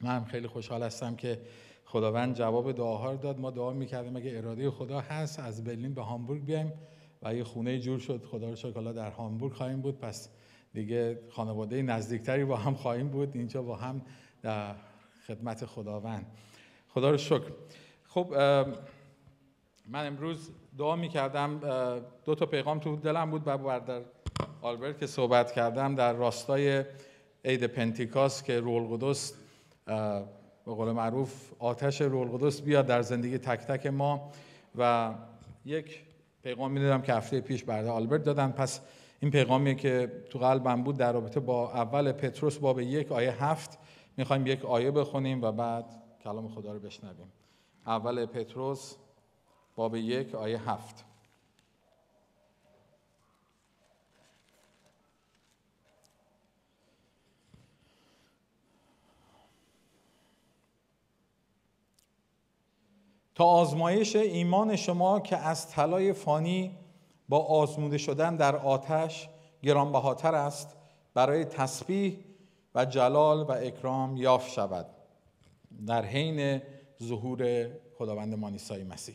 من هم خیلی خوشحال هستم که خداوند جواب دعاها رو داد ما دعا میکردیم اگه اراده خدا هست از برلین به هامبورگ بیایم و یه خونه جور شد خدا رو شکر در هامبورگ خواهیم بود پس دیگه خانواده نزدیکتری با هم خواهیم بود اینجا با هم در خدمت خداوند خدا رو شکر خب من امروز دعا میکردم دو تا پیغام تو دلم بود و بردر آلبرت که صحبت کردم در راستای عید پنتیکاس که روح به قول معروف آتش روح القدس بیاد در زندگی تک تک ما و یک پیغام میدادم که هفته پیش برده آلبرت دادن پس این پیغامیه که تو قلبم بود در رابطه با اول پتروس باب یک آیه هفت میخوایم یک آیه بخونیم و بعد کلام خدا رو بشنویم اول پتروس باب یک آیه هفت تا آزمایش ایمان شما که از طلای فانی با آزموده شدن در آتش گرانبهاتر است برای تسبیح و جلال و اکرام یافت شود در حین ظهور خداوند مانیسای مسیح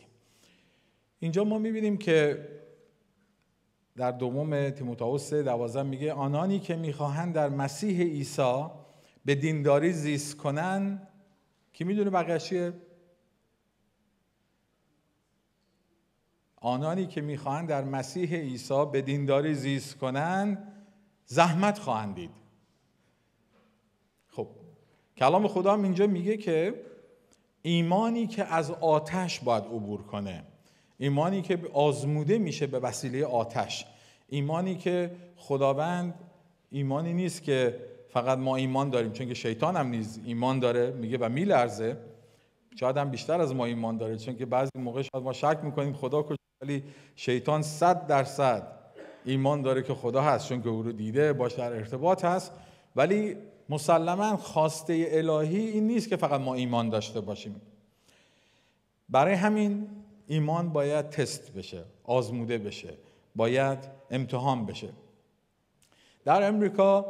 اینجا ما میبینیم که در دوم تیموتائوس دوازم میگه آنانی که میخواهند در مسیح عیسی به دینداری زیست کنند که میدونه بقیه آنانی که میخواهند در مسیح عیسی به دینداری زیست کنند زحمت خواهند دید خب کلام خدا هم اینجا میگه که ایمانی که از آتش باید عبور کنه ایمانی که آزموده میشه به وسیله آتش ایمانی که خداوند ایمانی نیست که فقط ما ایمان داریم چون که شیطان هم نیز ایمان داره میگه و میلرزه شاید هم بیشتر از ما ایمان داره چون که بعضی موقع شاید ما شک میکنیم خدا کجا ولی شیطان صد درصد ایمان داره که خدا هست چون که او رو دیده باش در ارتباط هست ولی مسلما خواسته الهی این نیست که فقط ما ایمان داشته باشیم برای همین ایمان باید تست بشه آزموده بشه باید امتحان بشه در امریکا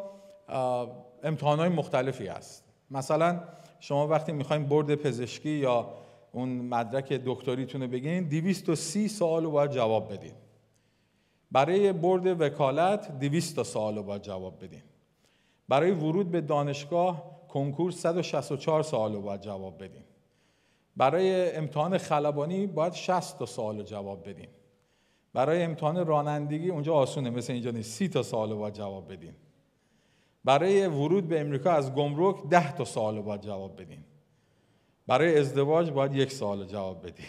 امتحان های مختلفی هست مثلا شما وقتی میخواین برد پزشکی یا اون مدرک دکتریتون رو بگیرین 230 سوال رو باید جواب بدین برای برد وکالت 200 تا سوال رو باید جواب بدین برای ورود به دانشگاه کنکور 164 سوال رو باید جواب بدین برای امتحان خلبانی باید 60 تا سوال رو جواب بدین برای امتحان رانندگی اونجا آسونه مثل اینجا نیست 30 تا سوال رو باید جواب بدین برای ورود به امریکا از گمرک ده تا سوال باید جواب بدین برای ازدواج باید یک سوال جواب بدین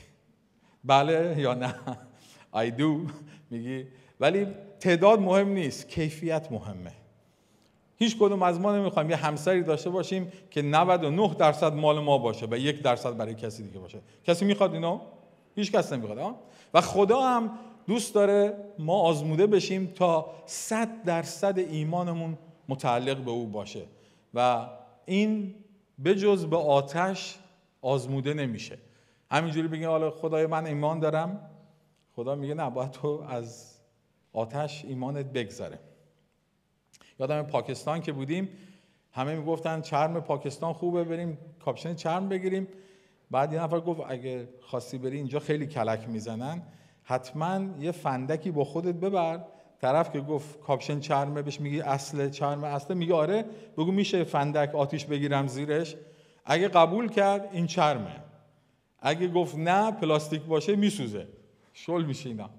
بله یا نه I do میگی ولی تعداد مهم نیست کیفیت مهمه هیچ کدوم از ما نمیخوایم یه همسری داشته باشیم که 99 درصد مال ما باشه و یک درصد برای کسی دیگه باشه کسی میخواد اینو هیچ کس نمیخواد آه؟ و خدا هم دوست داره ما آزموده بشیم تا 100 درصد ایمانمون متعلق به او باشه و این بجز به آتش آزموده نمیشه همینجوری بگیم حالا خدای من ایمان دارم خدا میگه نه باید تو از آتش ایمانت بگذره یادم پاکستان که بودیم همه میگفتن چرم پاکستان خوبه بریم کاپشن چرم بگیریم بعد یه نفر گفت اگه خواستی بری اینجا خیلی کلک میزنن حتما یه فندکی با خودت ببر طرف که گفت کاپشن چرمه بهش میگی اصل چرمه اصله میگه آره بگو میشه فندک آتیش بگیرم زیرش اگه قبول کرد این چرمه اگه گفت نه پلاستیک باشه میسوزه شل میشه اینا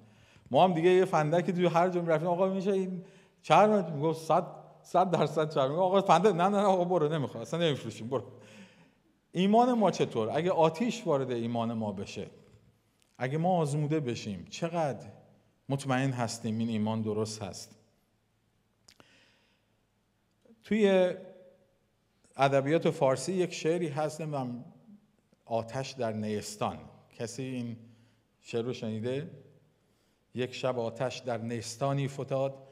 ما هم دیگه یه فندکی توی هر جا میرفتیم آقا میشه این چرمه میگفت صد صد درصد چرمه آقا فندک نه نه آقا برو نمیخواد اصلا نمیفروشیم برو ایمان ما چطور اگه آتیش وارد ایمان ما بشه اگه ما آزموده بشیم چقدر مطمئن هستیم این ایمان درست هست توی ادبیات فارسی یک شعری هست نمیدونم آتش در نیستان کسی این شعر رو شنیده یک شب آتش در نیستانی فتاد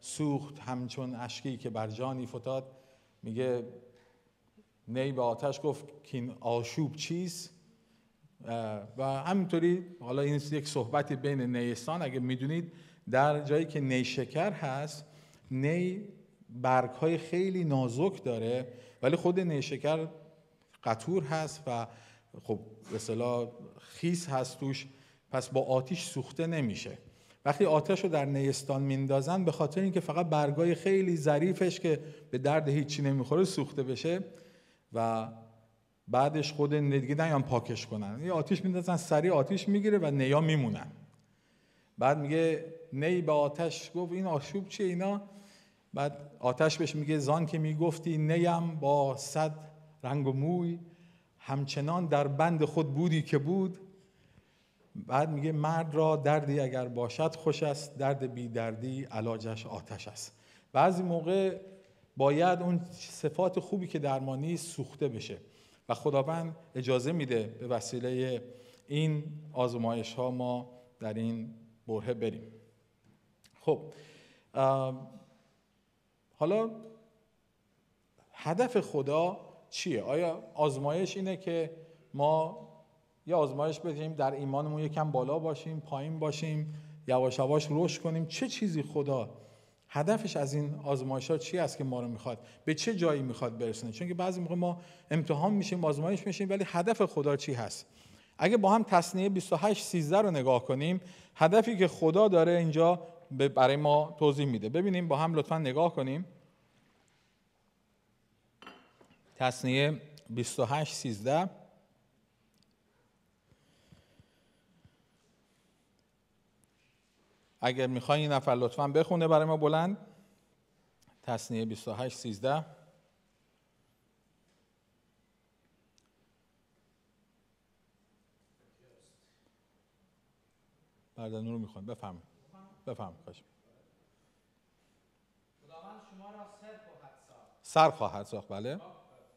سوخت همچون اشکی که بر جانی فتاد میگه نی به آتش گفت که این آشوب چیست و همینطوری حالا این یک صحبتی بین نیستان اگه میدونید در جایی که نیشکر هست نی برگ های خیلی نازک داره ولی خود نیشکر قطور هست و خب به خیس هست توش پس با آتیش سوخته نمیشه وقتی آتش رو در نیستان میندازن به خاطر اینکه فقط برگای خیلی ظریفش که به درد هیچی نمیخوره سوخته بشه و بعدش خود دیگه نیان پاکش کنن یه آتیش میندازن سری آتیش میگیره و نیا میمونن بعد میگه نی به آتش گفت این آشوب چیه اینا بعد آتش بهش میگه زان که میگفتی نیم با صد رنگ و موی همچنان در بند خود بودی که بود بعد میگه مرد را دردی اگر باشد خوش است درد بی دردی علاجش آتش است بعضی موقع باید اون صفات خوبی که درمانی سوخته بشه و خداوند اجازه میده به وسیله این آزمایش ها ما در این بره بریم خب حالا هدف خدا چیه؟ آیا آزمایش اینه که ما یه آزمایش بدیم در ایمانمون یکم بالا باشیم پایین باشیم یواش یواش رشد کنیم چه چیزی خدا هدفش از این آزمایش ها چی است که ما رو میخواد به چه جایی میخواد برسونه چون که بعضی موقع ما امتحان میشیم آزمایش میشیم ولی هدف خدا چی هست اگه با هم تصنیه 28 13 رو نگاه کنیم هدفی که خدا داره اینجا برای ما توضیح میده ببینیم با هم لطفا نگاه کنیم تصنیه 28 13 اگر میخواین این نفر لطفا بخونه برای ما بلند تصنیه 28 13 بردن نورو میخوان بفهم بفهم خوش خداوند شما را سر خواهد ساخت سر خواهد ساخت بله خب،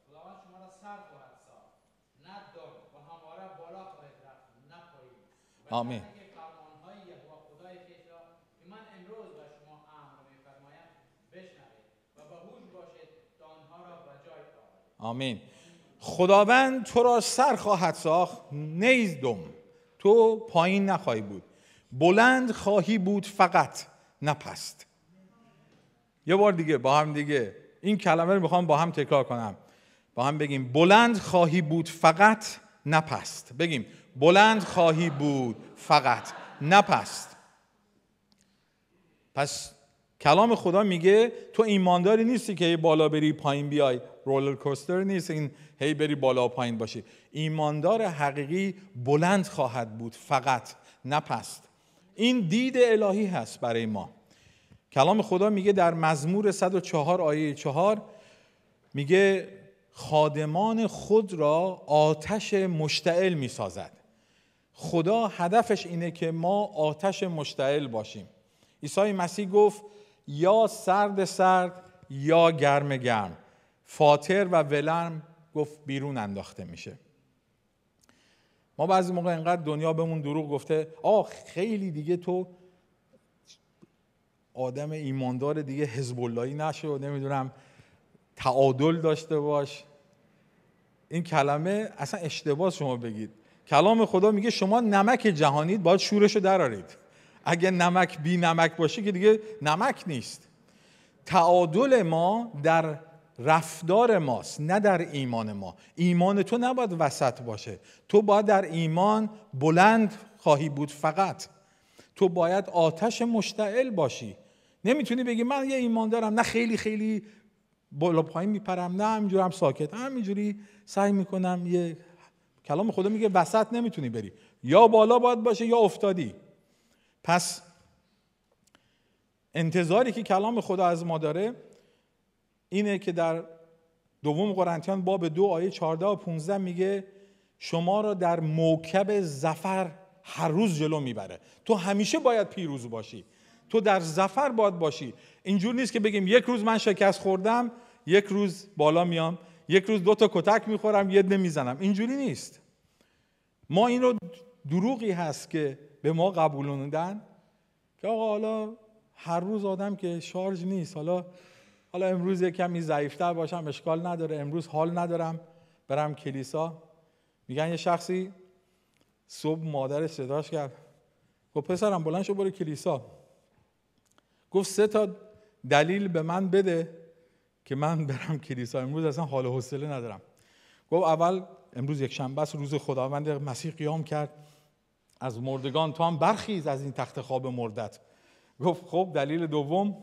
خداوند شما را سر خواهد ساخت نه دار و بالا خواهد رفت نه آمین آمین خداوند تو را سر خواهد ساخت نیزدم تو پایین نخواهی بود بلند خواهی بود فقط نپست یه بار دیگه با هم دیگه این کلمه رو میخوام با هم تکرار کنم با هم بگیم بلند خواهی بود فقط نپست بگیم بلند خواهی بود فقط نپست پس کلام خدا میگه تو ایمانداری نیستی که هی بالا بری پایین بیای رولر کوستر نیست این هی بری بالا پایین باشی ایماندار حقیقی بلند خواهد بود فقط نه پست این دید الهی هست برای ما کلام خدا میگه در مزمور 104 آیه 4 میگه خادمان خود را آتش مشتعل میسازد خدا هدفش اینه که ما آتش مشتعل باشیم عیسی مسیح گفت یا سرد سرد یا گرم گرم فاتر و ولرم گفت بیرون انداخته میشه ما بعضی موقع انقدر دنیا بهمون دروغ گفته آه خیلی دیگه تو آدم ایماندار دیگه حزب اللهی نشو نمیدونم تعادل داشته باش این کلمه اصلا اشتباه شما بگید کلام خدا میگه شما نمک جهانید باید شورشو درارید اگه نمک بی نمک باشه که دیگه نمک نیست تعادل ما در رفتار ماست نه در ایمان ما ایمان تو نباید وسط باشه تو باید در ایمان بلند خواهی بود فقط تو باید آتش مشتعل باشی نمیتونی بگی من یه ایمان دارم نه خیلی خیلی بالا پایین میپرم نه همینجوری هم ساکت همینجوری سعی میکنم یه کلام خدا میگه وسط نمیتونی بری یا بالا باید باشه یا افتادی پس انتظاری که کلام خدا از ما داره اینه که در دوم قرنتیان باب دو آیه 14 و 15 میگه شما را در موکب زفر هر روز جلو میبره تو همیشه باید پیروز باشی تو در زفر باید باشی اینجور نیست که بگیم یک روز من شکست خوردم یک روز بالا میام یک روز دو تا کتک میخورم یه نمیزنم اینجوری نیست ما این رو دروغی هست که به ما قبولوندن که آقا حالا هر روز آدم که شارژ نیست حالا حالا امروز یه کمی ضعیفتر باشم اشکال نداره امروز حال ندارم برم کلیسا میگن یه شخصی صبح مادر صداش کرد گفت پسرم بلند شو برو کلیسا گفت سه تا دلیل به من بده که من برم کلیسا امروز اصلا حال حوصله ندارم گفت اول امروز یک شنبه روز خداوند مسیح قیام کرد از مردگان تو هم برخیز از این تخت خواب مردت گفت خب دلیل دوم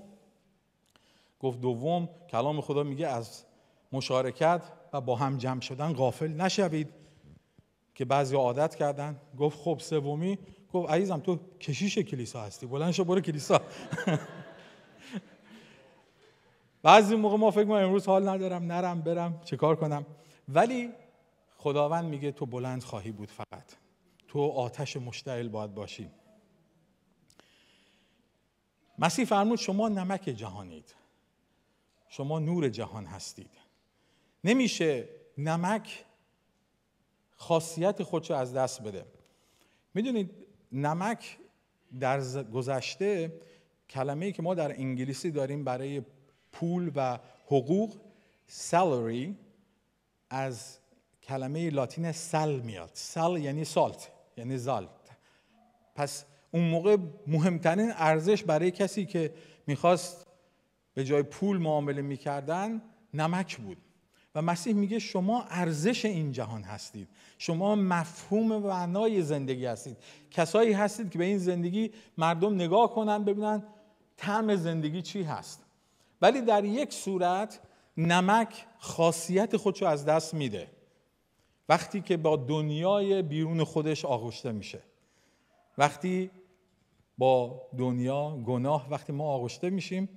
گفت دوم کلام خدا میگه از مشارکت و با هم جمع شدن غافل نشوید که بعضی عادت کردن گفت خب سومی گفت عزیزم تو کشیش کلیسا هستی بلند شو برو کلیسا بعضی موقع ما فکر ما امروز حال ندارم نرم برم چه کار کنم ولی خداوند میگه تو بلند خواهی بود فقط تو آتش مشتعل باید باشیم مسیح فرمود شما نمک جهانید شما نور جهان هستید نمیشه نمک خاصیت خودشو از دست بده میدونید نمک در گذشته کلمه ای که ما در انگلیسی داریم برای پول و حقوق salary از کلمه لاتین سل میاد سل یعنی سالت یعنی زالت پس اون موقع مهمترین ارزش برای کسی که میخواست به جای پول معامله میکردن نمک بود و مسیح میگه شما ارزش این جهان هستید شما مفهوم و معنای زندگی هستید کسایی هستید که به این زندگی مردم نگاه کنن ببینن طعم زندگی چی هست ولی در یک صورت نمک خاصیت خودشو از دست میده وقتی که با دنیای بیرون خودش آغشته میشه وقتی با دنیا گناه وقتی ما آغشته میشیم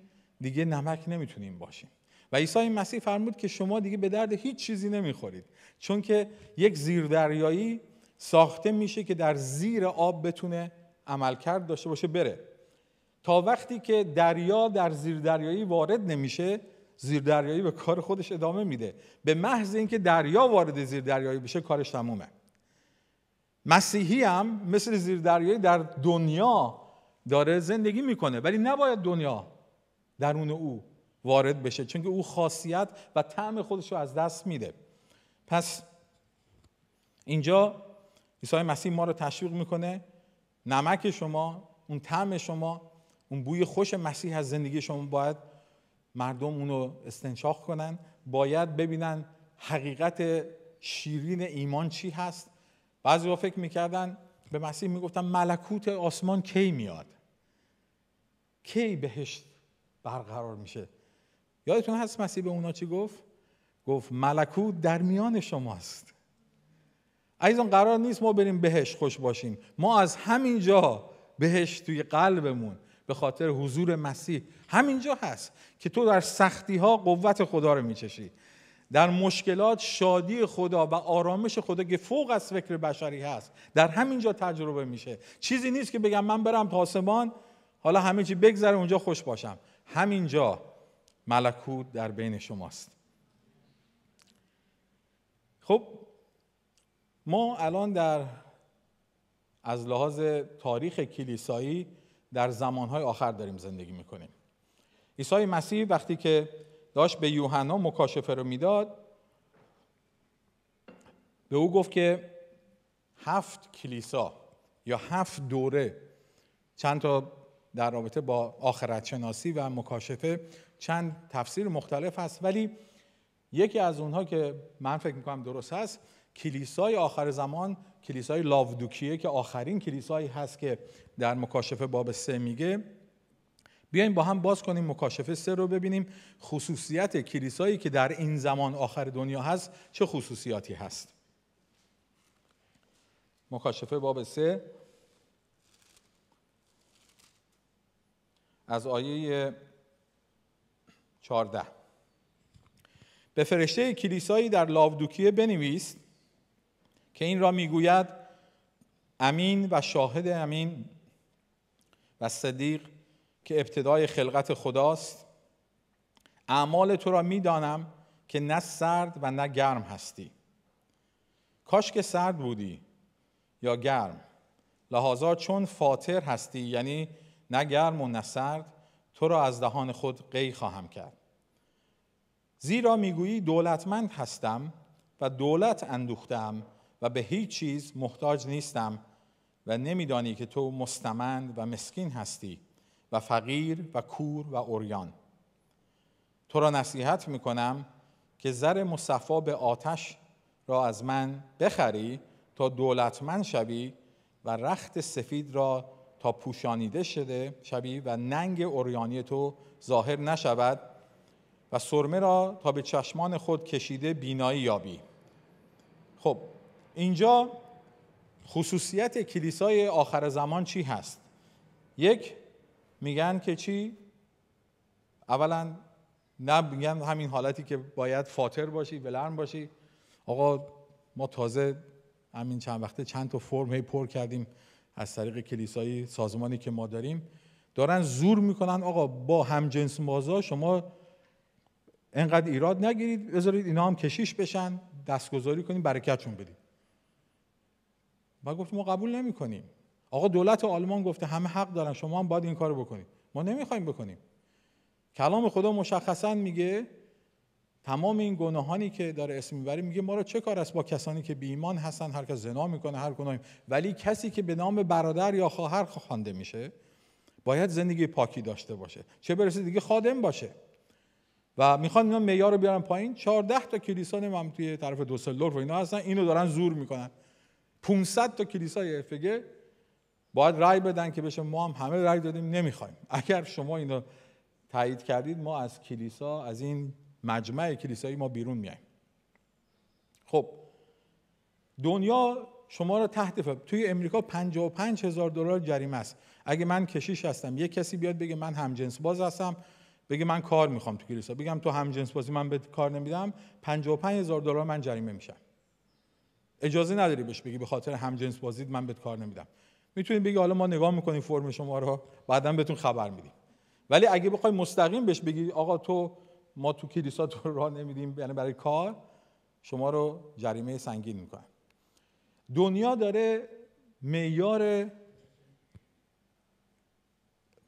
دیگه نمک نمیتونیم باشیم و عیسی مسیح فرمود که شما دیگه به درد هیچ چیزی نمیخورید چون که یک زیردریایی ساخته میشه که در زیر آب بتونه عمل کرد داشته باشه بره تا وقتی که دریا در زیردریایی وارد نمیشه زیردریایی به کار خودش ادامه میده به محض اینکه دریا وارد زیردریایی بشه کارش تمومه مسیحی هم مثل زیردریایی در دنیا داره زندگی میکنه ولی نباید دنیا درون او وارد بشه چون که او خاصیت و طعم خودش رو از دست میده پس اینجا عیسی مسیح ما رو تشویق میکنه نمک شما اون طعم شما اون بوی خوش مسیح از زندگی شما باید مردم اونو استنشاق کنن باید ببینن حقیقت شیرین ایمان چی هست بعضی فکر میکردن به مسیح میگفتن ملکوت آسمان کی میاد کی بهشت برقرار میشه یادتون هست مسیح به اونا چی گفت گفت ملکوت در میان شماست عزیزان قرار نیست ما بریم بهش خوش باشیم ما از همینجا بهشت توی قلبمون به خاطر حضور مسیح همینجا هست که تو در سختی ها قوت خدا رو میچشی در مشکلات شادی خدا و آرامش خدا که فوق از فکر بشری هست در همینجا تجربه میشه چیزی نیست که بگم من برم تا حالا همه چی بگذره اونجا خوش باشم همینجا ملکوت در بین شماست خب ما الان در از لحاظ تاریخ کلیسایی در زمانهای آخر داریم زندگی میکنیم عیسی مسیح وقتی که داشت به یوحنا مکاشفه رو میداد به او گفت که هفت کلیسا یا هفت دوره چند تا در رابطه با آخرت شناسی و مکاشفه چند تفسیر مختلف هست ولی یکی از اونها که من فکر میکنم درست هست کلیسای آخر زمان کلیسای لاودوکیه که آخرین کلیسایی هست که در مکاشفه باب سه میگه بیایم با هم باز کنیم مکاشفه سه رو ببینیم خصوصیت کلیسایی که در این زمان آخر دنیا هست چه خصوصیاتی هست مکاشفه باب سه از آیه 14 به فرشته کلیسایی در لاودوکیه بنویس که این را میگوید امین و شاهد امین و صدیق که ابتدای خلقت خداست اعمال تو را میدانم که نه سرد و نه گرم هستی کاش که سرد بودی یا گرم لحاظا چون فاتر هستی یعنی نه گرم و نه سرد تو را از دهان خود قی خواهم کرد زیرا میگویی دولتمند هستم و دولت اندوختم و به هیچ چیز محتاج نیستم و نمیدانی که تو مستمند و مسکین هستی و فقیر و کور و اوریان تو را نصیحت میکنم که زر مصفا به آتش را از من بخری تا دولتمند شوی و رخت سفید را تا پوشانیده شده شوی و ننگ اوریانی تو ظاهر نشود و سرمه را تا به چشمان خود کشیده بینایی یابی خب اینجا خصوصیت کلیسای آخر زمان چی هست یک میگن که چی اولا نه میگن همین حالتی که باید فاتر باشی بلرم باشی آقا ما تازه همین چند وقته چند تا فرم هی پر کردیم از طریق کلیسایی سازمانی که ما داریم دارن زور میکنن آقا با همجنس بازا شما انقدر ایراد نگیرید بذارید اینا هم کشیش بشن دستگذاری کنید برکتشون بدید ما گفت ما قبول نمی‌کنیم. آقا دولت آلمان گفته همه حق دارن شما هم باید این کارو بکنید ما نمیخوایم بکنیم کلام خدا مشخصا میگه تمام این گناهانی که داره اسم میبره میگه ما را چه کار است با کسانی که بی ایمان هستن هر کس زنا میکنه هر گناهی ولی کسی که به نام برادر یا خواهر خوانده میشه باید زندگی پاکی داشته باشه چه برسه دیگه خادم باشه و میخوان اینا معیار رو بیارن پایین 14 تا کلیسا هم توی طرف دوسلدورف و اینا هستن اینو دارن زور میکنن 500 تا کلیسای افگه باید رأی بدن که بشه ما هم همه رأی دادیم نمیخوایم اگر شما اینو تایید کردید ما از کلیسا از این مجمع کلیسایی ما بیرون میایم خب دنیا شما رو تحت فرق. توی امریکا 55 هزار دلار جریمه است اگه من کشیش هستم یه کسی بیاد بگه من همجنس باز هستم بگه من کار میخوام تو کلیسا بگم تو همجنس بازی من به کار نمیدم 55 هزار دلار من جریمه میشم اجازه نداری بهش بگی به خاطر هم جنس بازید من بهت کار نمیدم میتونی بگی حالا ما نگاه میکنیم فرم شما رو بعدا بهتون خبر میدیم ولی اگه بخوای مستقیم بهش بگی آقا تو ما تو کلیسا تو راه نمیدیم یعنی برای کار شما رو جریمه سنگین میکنن دنیا داره معیار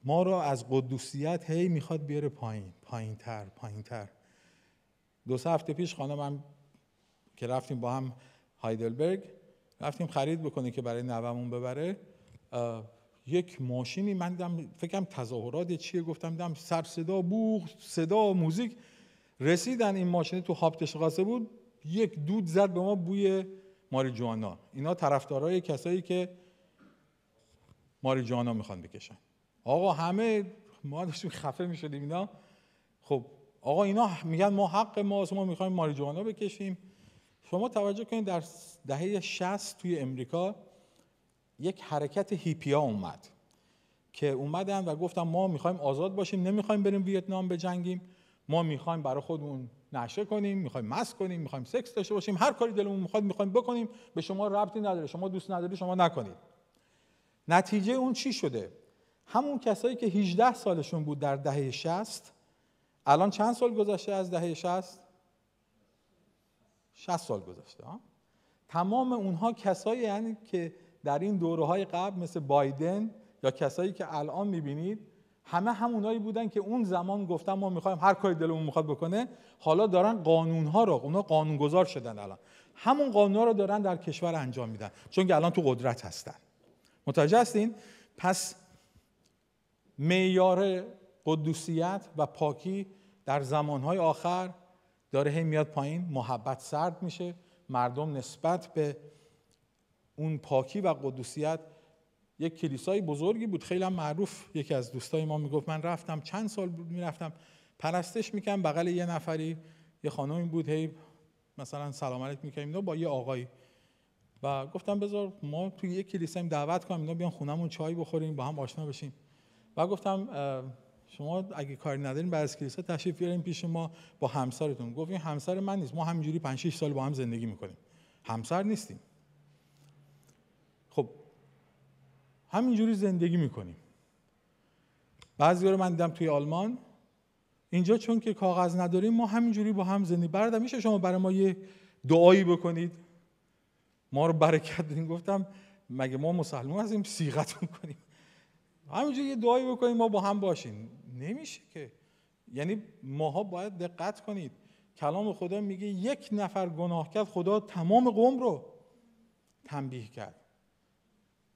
ما رو از قدوسیت هی میخواد بیاره پایین پایین تر پایین تر دو سه هفته پیش خانمم که رفتیم با هم هایدلبرگ رفتیم خرید بکنه که برای نوامون ببره یک ماشینی من فکر فکرم تظاهرات چیه گفتم دم سر صدا بوخ، صدا موزیک رسیدن این ماشین تو هاپتش قاسه بود یک دود زد به ما بوی ماری جوانا اینا طرفدارای کسایی که ماری جوانا میخوان بکشن آقا همه ما داشتیم خفه میشدیم اینا خب آقا اینا میگن ما حق ما ما میخوایم ماری جوانا بکشیم شما توجه کنید در دهه 60 توی امریکا یک حرکت هیپیا اومد که اومدن و گفتن ما میخوایم آزاد باشیم نمیخوایم بریم ویتنام بجنگیم ما میخوایم برای خودمون نشه کنیم میخوایم مست کنیم میخوایم سکس داشته باشیم هر کاری دلمون میخواد میخوایم بکنیم به شما ربطی نداره شما دوست نداری شما نکنید نتیجه اون چی شده همون کسایی که 18 سالشون بود در دهه 60 الان چند سال گذشته از دهه 60 60 سال گذشته ها؟ تمام اونها کسایی یعنی که در این دوره های قبل مثل بایدن یا کسایی که الان میبینید همه همونایی بودن که اون زمان گفتن ما میخوایم هر کاری دلمون میخواد بکنه حالا دارن قانون ها رو اونها قانون گذار شدن الان همون قانون ها رو دارن در کشور انجام میدن چون که الان تو قدرت هستن متوجه هستین پس معیار قدوسیت و پاکی در زمانهای آخر داره هی میاد پایین محبت سرد میشه مردم نسبت به اون پاکی و قدوسیت یک کلیسای بزرگی بود خیلی هم معروف یکی از دوستای ما میگفت من رفتم چند سال میرفتم پرستش میکنم بغل یه نفری یه خانمی بود هی مثلا سلام علیک میکنیم با یه آقایی و گفتم بذار ما توی یک کلیسایم دعوت کنم اینا بیان خونمون چای بخوریم با هم آشنا بشیم و گفتم شما اگه کاری ندارین بعد از کلیسا تشریف بیارین پیش ما با همسرتون گفتیم همسر من نیست ما همینجوری 5 6 سال با هم زندگی میکنیم همسر نیستیم خب همینجوری زندگی میکنیم بعضی رو من دیدم توی آلمان اینجا چون که کاغذ نداریم ما همینجوری با هم زندگی بردم میشه شما برای ما یه دعایی بکنید ما رو برکت بدین گفتم مگه ما مسلمان هستیم سیغتون کنیم همینجور یه دعایی بکنید ما با هم باشیم نمیشه که یعنی ماها باید دقت کنید کلام خدا میگه یک نفر گناه کرد خدا تمام قوم رو تنبیه کرد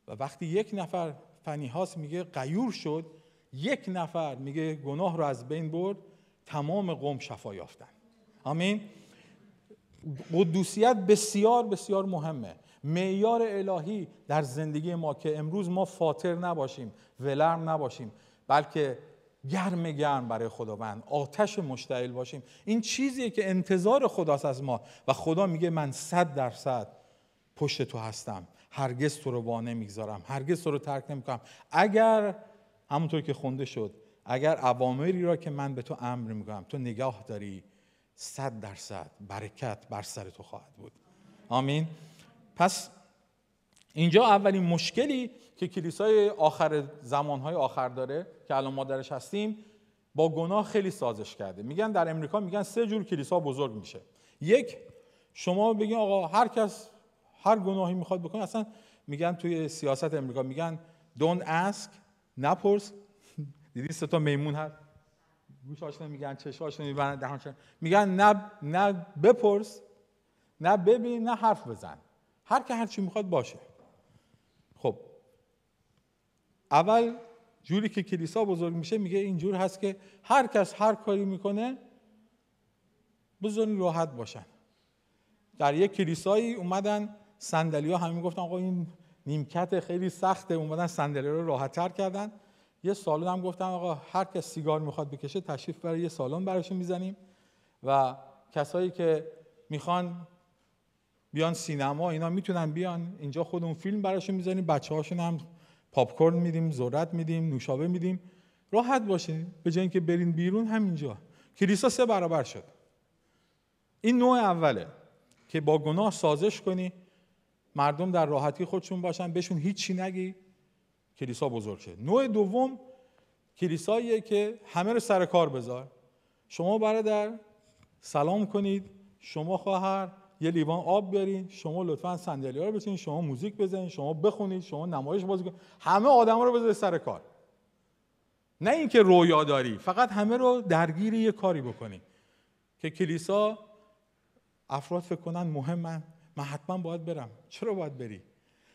و وقتی یک نفر فنیهاس میگه قیور شد یک نفر میگه گناه رو از بین برد تمام قوم شفا یافتن آمین قدوسیت بسیار بسیار مهمه معیار الهی در زندگی ما که امروز ما فاتر نباشیم ولرم نباشیم بلکه گرم گرم برای خداوند آتش مشتعل باشیم این چیزیه که انتظار خداست از ما و خدا میگه من صد درصد پشت تو هستم هرگز تو رو وانه نمیگذارم هرگز تو رو ترک نمیکنم اگر همونطور که خونده شد اگر عوامری را که من به تو امر میکنم تو نگاه داری صد درصد برکت بر سر تو خواهد بود آمین پس اینجا اولین مشکلی که کلیسای آخر زمانهای آخر داره که الان ما درش هستیم با گناه خیلی سازش کرده میگن در امریکا میگن سه جور کلیسا بزرگ میشه یک شما بگین آقا هر کس هر گناهی میخواد بکنه اصلا میگن توی سیاست امریکا میگن don't ask نپرس دیدی سه تا میمون هست گوش میگن چش آشنا میگن نه نه بپرس نه ببین نه حرف بزن هر که هر چی میخواد باشه خب اول جوری که کلیسا بزرگ میشه میگه این جور هست که هر کس هر کاری میکنه بزرگ راحت باشن در یک کلیسایی اومدن سندلی ها همین گفتن آقا این نیمکت خیلی سخته اومدن صندلی رو راحت تر کردن یه سالن هم گفتن آقا هر کس سیگار میخواد بکشه تشریف برای یه سالن براش میزنیم و کسایی که میخوان بیان سینما اینا میتونن بیان اینجا خودمون فیلم براشون میزنیم بچه هاشون هم پاپ کورن میدیم ذرت میدیم نوشابه میدیم راحت باشین به جای اینکه برین بیرون همینجا کلیسا سه برابر شد این نوع اوله که با گناه سازش کنی مردم در راحتی خودشون باشن بهشون هیچی نگی کلیسا بزرگ شد نوع دوم کلیساییه که همه رو سر کار بذار شما برادر سلام کنید شما خواهر یه لیوان آب بیارین شما لطفا صندلی ها رو بچین شما موزیک بزنین شما بخونید شما نمایش بازی کنید همه ها رو بذارید سر کار نه اینکه رویا داری فقط همه رو درگیر یه کاری بکنی که کلیسا افراد فکر کنن مهمن من حتما باید برم چرا باید بری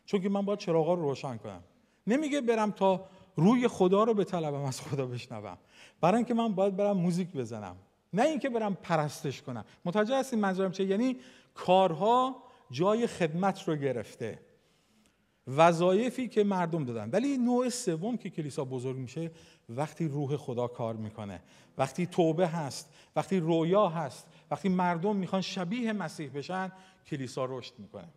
چون که من باید چراغا رو روشن کنم نمیگه برم تا روی خدا رو طلبم از خدا بشنوم برای اینکه من باید برم موزیک بزنم نه اینکه برم پرستش کنم متوجه هستین منظورم چیه؟ یعنی کارها جای خدمت رو گرفته وظایفی که مردم دادن ولی نوع سوم که کلیسا بزرگ میشه وقتی روح خدا کار میکنه وقتی توبه هست وقتی رویا هست وقتی مردم میخوان شبیه مسیح بشن کلیسا رشد میکنه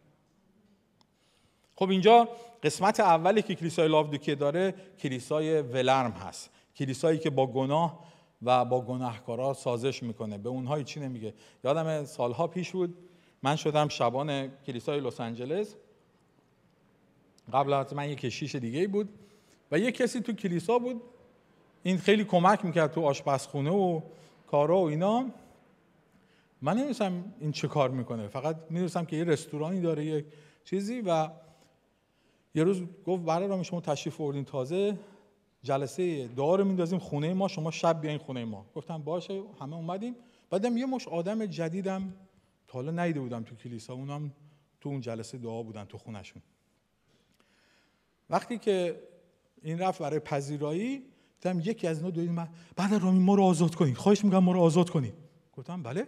خب اینجا قسمت اولی که کلیسای لاودوکیه داره کلیسای ولرم هست کلیسایی که با گناه و با گناهکارا سازش میکنه به اونها چی نمیگه یادم سالها پیش بود من شدم شبان کلیسای لس آنجلس قبل از من یک کشیش دیگه بود و یک کسی تو کلیسا بود این خیلی کمک میکرد تو آشپزخونه و کارا و اینا من نمیدونستم این چه کار میکنه فقط میدونستم که یه رستورانی داره یه چیزی و یه روز گفت برای ما شما تشریف آوردین تازه جلسه دعا رو میندازیم خونه ما شما شب بیاین خونه ما گفتم باشه همه اومدیم بعدم یه مش آدم جدیدم حالا نیده بودم تو کلیسا اونم تو اون جلسه دعا بودن تو خونشون وقتی که این رفت برای پذیرایی دیدم یکی از اینا دوید من بعد رامی ما رو آزاد کنید خواهش میگم ما رو آزاد کنید گفتم بله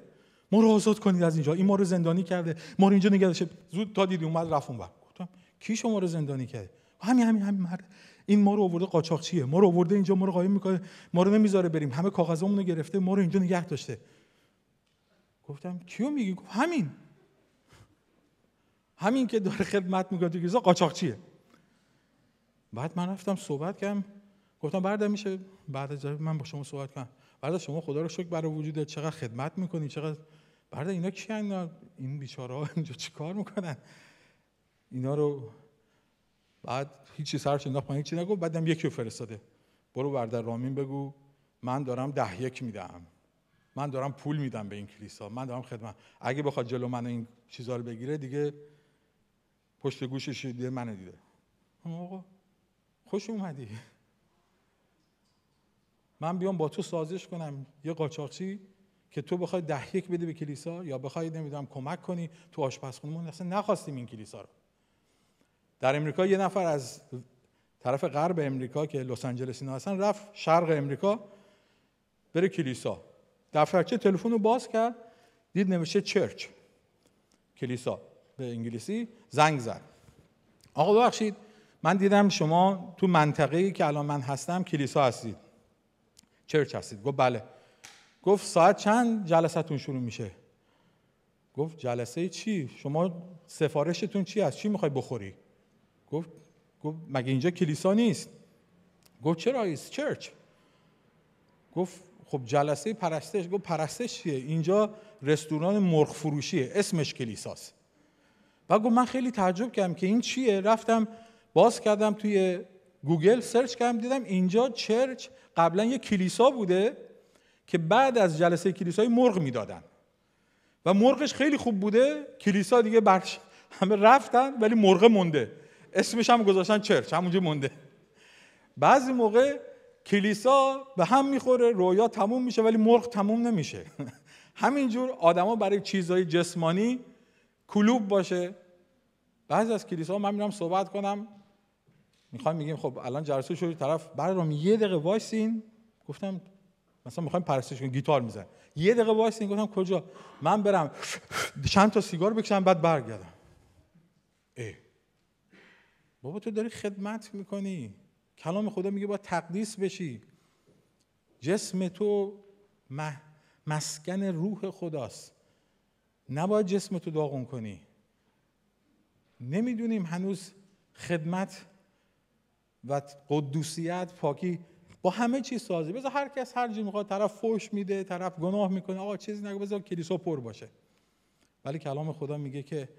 ما رو آزاد کنید از اینجا این ما رو زندانی کرده ما رو اینجا نگه داشته زود تا دیدی اومد رفت وقت گفتم کی شما رو زندانی کرده همین همین همین مرد این ما رو آورده قاچاقچیه ما رو آورده اینجا ما رو قایم میکنه ما رو نمیذاره بریم همه کاغذامون رو گرفته ما رو اینجا نگه داشته گفتم کیو میگی گفت همین همین که داره خدمت میکنه تو کلیسا قاچاقچیه بعد من رفتم صحبت کردم گفتم بردم میشه بعد از من با شما صحبت کنم بعدا شما خدا رو شکر برای وجودت چقدر خدمت میکنی چقدر بعد اینا کی اینا این بیچاره ها اینجا چیکار میکنن اینا رو بعد هیچی سرش انداخت من هیچی نگفت بعدم یکی رو فرستاده برو بردر رامین بگو من دارم ده یک میدم من دارم پول میدم به این کلیسا من دارم خدمت اگه بخواد جلو من این چیزا رو بگیره دیگه پشت گوشش دیگه من دیده آقا خوش اومدی من بیام با تو سازش کنم یه قاچاقچی که تو بخوای ده یک بده به کلیسا یا بخوای نمیدونم کمک کنی تو آشپزخونمون، اصلا نخواستیم این کلیسا رو در امریکا یه نفر از طرف غرب امریکا که لس آنجلس اینا رفت شرق امریکا بره کلیسا دفترچه تلفن رو باز کرد دید نوشته چرچ کلیسا به انگلیسی زنگ زد آقا ببخشید من دیدم شما تو منطقه‌ای که الان من هستم کلیسا هستید چرچ هستید گفت بله گفت ساعت چند جلسهتون شروع میشه گفت جلسه چی شما سفارشتون چی هست چی میخوای بخوری گفت گفت مگه اینجا کلیسا نیست گفت چرا ایست چرچ گفت خب جلسه پرستش گفت پرستش چیه اینجا رستوران مرغ فروشیه اسمش کلیساست و گفت من خیلی تعجب کردم که این چیه رفتم باز کردم توی گوگل سرچ کردم دیدم اینجا چرچ قبلا یه کلیسا بوده که بعد از جلسه کلیسای مرغ میدادن و مرغش خیلی خوب بوده کلیسا دیگه برش همه رفتن ولی مرغه مونده اسمش هم گذاشتن چرچ همونجا مونده بعضی موقع کلیسا به هم میخوره رویا تموم میشه ولی مرغ تموم نمیشه همینجور آدما برای چیزهای جسمانی کلوب باشه بعضی از کلیسا من میرم صحبت کنم میخوام میگیم خب الان جلسه شد طرف برام یه دقیقه وایسین گفتم مثلا میخوام پرستش کنیم گیتار میزن یه دقیقه وایسین گفتم کجا من برم چند تا سیگار بکشم بعد برگردم ای بابا تو داری خدمت میکنی کلام خدا میگه باید تقدیس بشی جسم تو مسکن روح خداست نباید جسم تو داغون کنی نمیدونیم هنوز خدمت و قدوسیت پاکی با همه چیز سازی بذار هر کس هر جی میخواد طرف فوش میده طرف گناه میکنه آقا چیزی نگو بذار کلیسا پر باشه ولی کلام خدا میگه که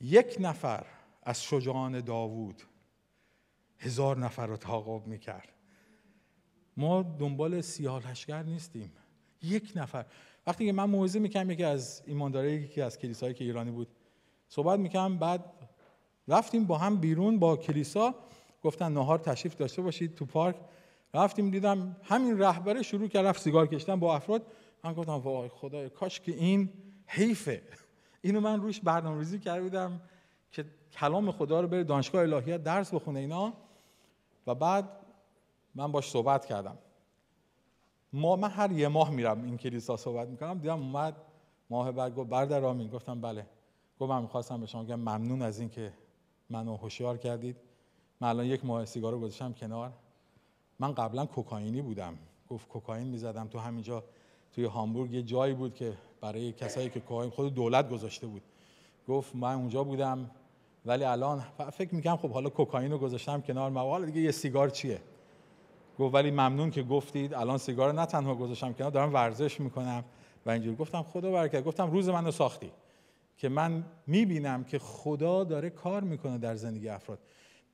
یک نفر از شجاعان داوود هزار نفر رو تعاقب میکرد ما دنبال هشگر نیستیم یک نفر وقتی که من موعظه میکنم یکی از ایمانداره یکی از کلیسایی که ایرانی بود صحبت میکنم بعد رفتیم با هم بیرون با کلیسا گفتن نهار تشریف داشته باشید تو پارک رفتیم دیدم همین رهبر شروع کرد رفت سیگار کشتن با افراد من گفتم وای خدای کاش که این حیفه اینو من روش برنامه‌ریزی کرده بودم که کلام خدا رو بره دانشگاه الهیات درس بخونه اینا و بعد من باش صحبت کردم ما من هر یه ماه میرم این کلیسا صحبت میکنم دیدم اومد ماه بعد گفت بردر رامین گفتم بله گفت من میخواستم به شما بگم ممنون از اینکه منو هوشیار کردید من الان یک ماه سیگارو گذاشتم کنار من قبلا کوکائینی بودم گفت کوکائین میزدم تو همینجا توی هامبورگ یه جایی بود که برای کسایی که کوکائین خود دولت گذاشته بود گفت من اونجا بودم ولی الان فکر میکنم خب حالا کوکائین رو گذاشتم کنار حالا دیگه یه سیگار چیه گفت ولی ممنون که گفتید الان سیگار نه تنها گذاشتم کنار دارم ورزش میکنم و اینجوری گفتم خدا برکت گفتم روز منو ساختی که من میبینم که خدا داره کار میکنه در زندگی افراد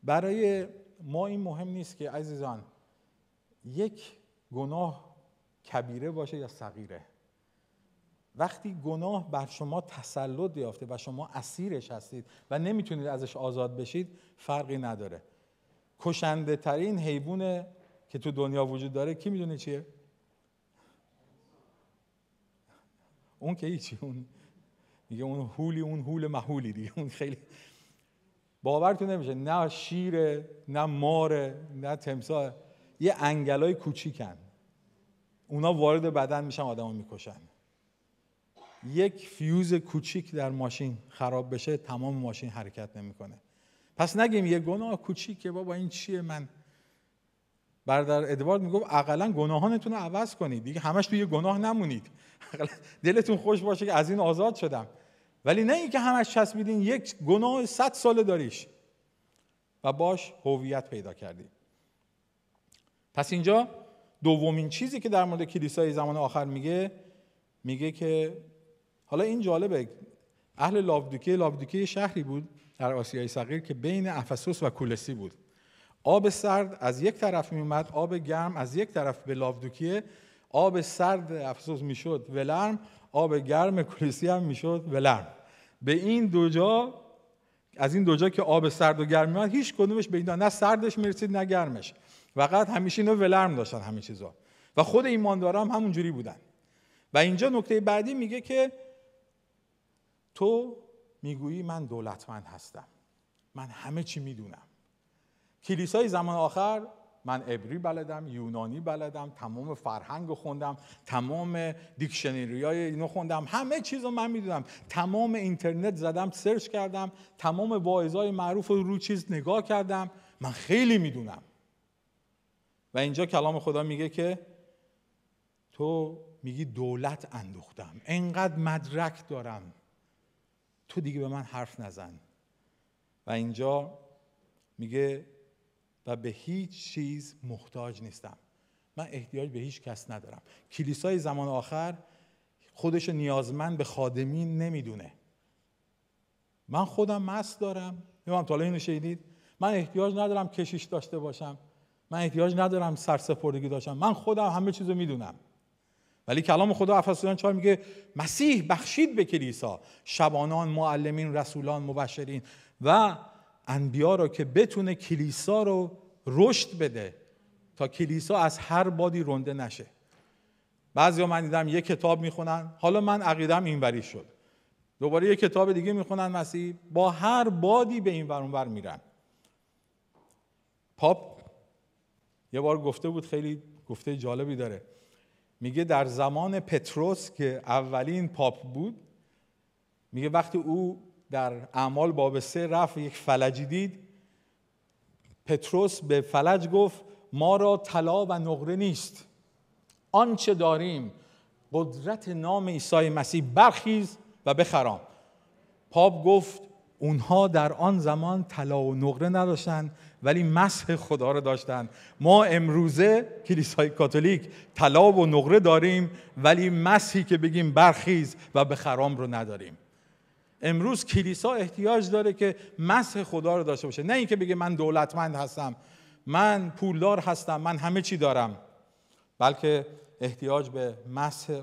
برای ما این مهم نیست که عزیزان یک گناه کبیره باشه یا صغیره وقتی گناه بر شما تسلط یافته و شما اسیرش هستید و نمیتونید ازش آزاد بشید فرقی نداره کشنده ترین حیوان که تو دنیا وجود داره کی میدونه چیه اون که هیچی اون میگه اون هولی اون هول محولی دیگه اون خیلی باورتون نمیشه نه شیره نه ماره نه تمساه یه انگلای کوچیکن اونا وارد بدن میشن آدمو میکشن یک فیوز کوچیک در ماشین خراب بشه تمام ماشین حرکت نمیکنه پس نگیم یه گناه کوچیک که بابا این چیه من برادر ادوارد میگفت اقلا گناهانتون رو عوض کنید دیگه همش توی یه گناه نمونید دلتون خوش باشه که از این آزاد شدم ولی نه اینکه همش چسبیدین یک گناه صد ساله داریش و باش هویت پیدا کردی پس اینجا دومین چیزی که در مورد کلیسای زمان آخر میگه میگه که حالا این جالبه اهل لابدوکه لابدوکه شهری بود در آسیای صغیر که بین افسوس و کولسی بود آب سرد از یک طرف اومد آب گرم از یک طرف به لابدوکیه آب سرد افسوس میشد ولرم آب گرم کولسی هم میشد ولرم به این دو جا از این دو جا که آب سرد و گرم میاد هیچ کدومش به این نه سردش میرسید نه گرمش فقط همیشه اینو ولرم داشتن همه چیزا و خود ایماندارا هم همون بودن و اینجا نکته بعدی میگه که تو میگویی من دولتمند هستم من همه چی میدونم کلیسای زمان آخر من ابری بلدم یونانی بلدم تمام فرهنگ خوندم تمام دیکشنری های اینو خوندم همه چیز رو من میدونم تمام اینترنت زدم سرچ کردم تمام های معروف رو, رو چیز نگاه کردم من خیلی میدونم و اینجا کلام خدا میگه که تو میگی دولت اندوختم انقدر مدرک دارم تو دیگه به من حرف نزن و اینجا میگه و به هیچ چیز محتاج نیستم من احتیاج به هیچ کس ندارم کلیسای زمان آخر خودش نیازمند به خادمی نمیدونه من خودم مست دارم نمیم تا اینو شدید من احتیاج ندارم کشیش داشته باشم من احتیاج ندارم سرسپردگی داشتم من خودم همه چیزو میدونم ولی کلام خدا افسسیان 4 میگه مسیح بخشید به کلیسا شبانان معلمین رسولان مبشرین و انبیا را که بتونه کلیسا رو رشد بده تا کلیسا از هر بادی رونده نشه بعضی من دیدم یه کتاب میخونن حالا من عقیدم اینوری شد دوباره یه کتاب دیگه میخونن مسیح با هر بادی به این ور اونور میرن پاپ یه بار گفته بود خیلی گفته جالبی داره میگه در زمان پتروس که اولین پاپ بود میگه وقتی او در اعمال باب سه رفت یک فلجی دید پتروس به فلج گفت ما را طلا و نقره نیست آنچه داریم قدرت نام عیسی مسیح برخیز و بخرام پاپ گفت اونها در آن زمان طلا و نقره نداشتند، ولی مسح خدا رو داشتن ما امروزه کلیسای کاتولیک طلا و نقره داریم ولی مسحی که بگیم برخیز و به خرام رو نداریم امروز کلیسا احتیاج داره که مسح خدا رو داشته باشه نه اینکه بگه من دولتمند هستم من پولدار هستم من همه چی دارم بلکه احتیاج به مسح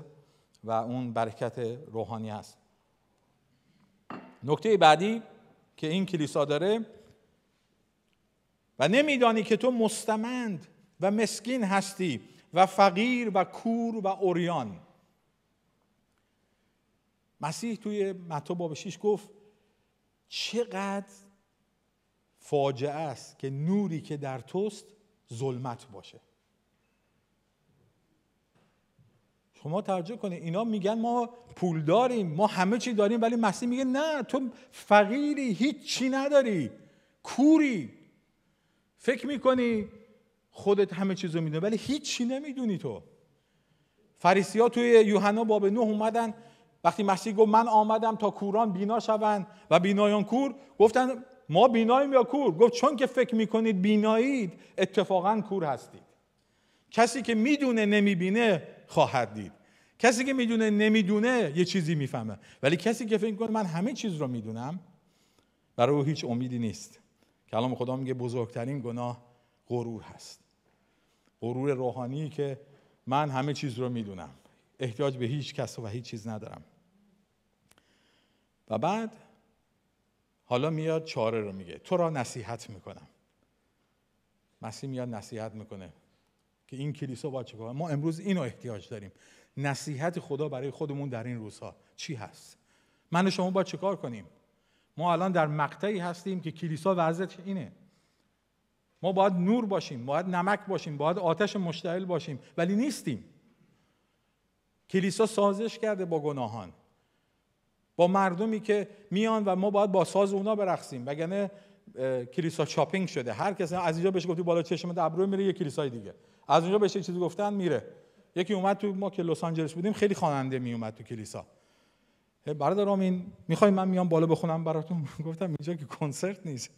و اون برکت روحانی است نکته بعدی که این کلیسا داره و نمیدانی که تو مستمند و مسکین هستی و فقیر و کور و اوریان مسیح توی متی باب 6 گفت چقدر فاجعه است که نوری که در توست ظلمت باشه شما خب توجه کنید اینا میگن ما پول داریم ما همه چی داریم ولی مسیح میگه نه تو فقیری هیچ چی نداری کوری فکر میکنی خودت همه چیز رو میدونی ولی هیچ چی نمیدونی تو فریسی ها توی یوحنا باب نه اومدن وقتی مسیح گفت من آمدم تا کوران بینا شوند و بینایان کور گفتن ما بیناییم یا کور گفت چون که فکر میکنید بینایید اتفاقا کور هستید کسی که میدونه نمیبینه خواهد دید کسی که میدونه نمیدونه یه چیزی میفهمه ولی کسی که فکر کنه من همه چیز رو میدونم برای او هیچ امیدی نیست کلام خدا میگه بزرگترین گناه غرور هست غرور روحانی که من همه چیز رو میدونم احتیاج به هیچ کس و هیچ چیز ندارم و بعد حالا میاد چاره رو میگه تو را نصیحت میکنم مسیح میاد نصیحت میکنه که این کلیسا با ما امروز اینو احتیاج داریم نصیحت خدا برای خودمون در این روزها چی هست من و شما باید چیکار کنیم ما الان در مقطعی هستیم که کلیسا وضعیت اینه ما باید نور باشیم باید نمک باشیم باید آتش مشتعل باشیم ولی نیستیم کلیسا سازش کرده با گناهان با مردمی که میان و ما باید با ساز اونا برقصیم وگرنه کلیسا چاپینگ شده هر کس از اینجا بهش گفتی بالا چشم ابرو میره یه کلیسای دیگه از اونجا بهش چیزی گفتن میره یکی اومد تو ما که لس آنجلس بودیم خیلی خواننده می اومد تو کلیسا برادر امین میخوای من میام بالا بخونم براتون گفتم اینجا که کنسرت نیست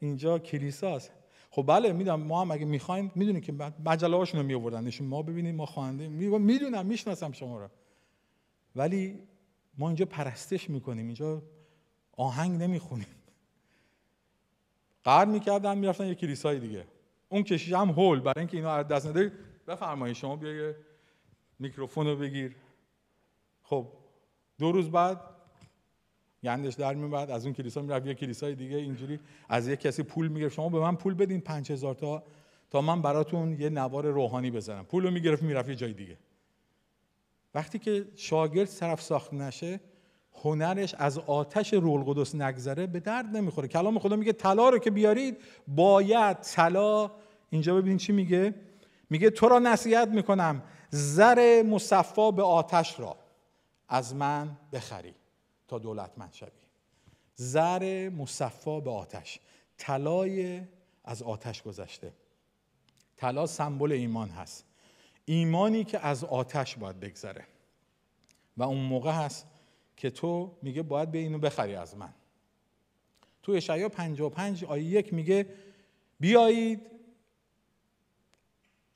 اینجا است. خب بله میدم ما هم اگه میخوایم میدونی که مجله هاشون رو میآوردن ما ببینیم ما خواننده میدونم میشناسم شما رو ولی ما اینجا پرستش میکنیم اینجا آهنگ نمیخونیم قرد میکردن میرفتن یه کلیسای دیگه اون کشیش هم هول برای اینکه اینا در دست نده بفرمایید شما بیایید میکروفون رو بگیر خب دو روز بعد گندش در می بعد از اون کلیسا میرفت یه کلیسای دیگه اینجوری از یه کسی پول میگرفت شما به من پول بدین 5000 تا تا من براتون یه نوار روحانی بزنم پول رو میگرفت میرفت یه جای دیگه وقتی که شاگرد صرف ساخت نشه هنرش از آتش رول قدس نگذره به درد نمیخوره کلام خدا میگه طلا رو که بیارید باید طلا اینجا ببینید چی میگه میگه تو را نصیحت میکنم زر مصفا به آتش را از من بخری تا دولت من شوی زر مصفا به آتش طلای از آتش گذشته طلا سمبل ایمان هست ایمانی که از آتش باید بگذره و اون موقع هست که تو میگه باید به اینو بخری از من تو اشعیا 55 آیه یک میگه بیایید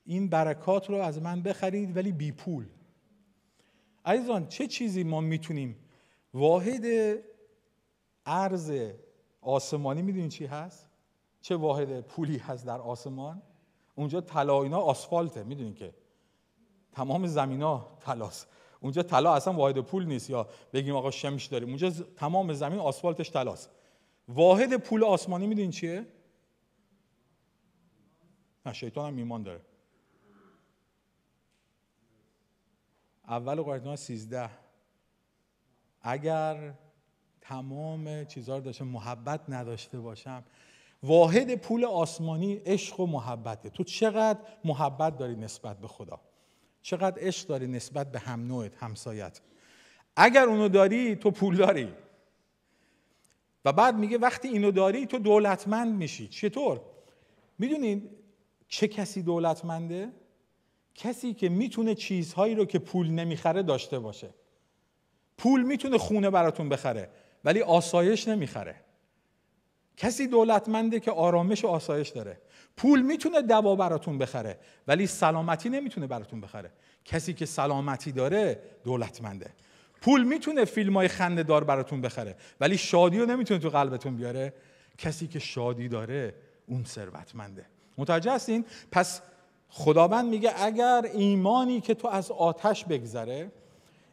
این برکات رو از من بخرید ولی بی پول عزیزان چه چیزی ما میتونیم واحد ارز آسمانی میدونید چی هست چه واحد پولی هست در آسمان اونجا طلا اینا آسفالته میدونید که تمام زمینا تلاست اونجا طلا اصلا واحد پول نیست یا بگیم آقا شمش داریم اونجا تمام زمین آسفالتش تلاست واحد پول آسمانی میدونید چیه نه شیطان هم ایمان داره اول قرنتینان 13 اگر تمام چیزها رو داشته محبت نداشته باشم واحد پول آسمانی عشق و محبته تو چقدر محبت داری نسبت به خدا چقدر عشق داری نسبت به هم نوعت همسایت اگر اونو داری تو پول داری و بعد میگه وقتی اینو داری تو دولتمند میشی چطور میدونید چه کسی دولتمنده کسی که میتونه چیزهایی رو که پول نمیخره داشته باشه پول میتونه خونه براتون بخره ولی آسایش نمیخره کسی دولتمنده که آرامش و آسایش داره پول میتونه دوا براتون بخره ولی سلامتی نمیتونه براتون بخره کسی که سلامتی داره دولتمنده پول میتونه فیلم های خنده دار براتون بخره ولی شادی رو نمیتونه تو قلبتون بیاره کسی که شادی داره اون ثروتمنده متوجه هستین پس خداوند میگه اگر ایمانی که تو از آتش بگذره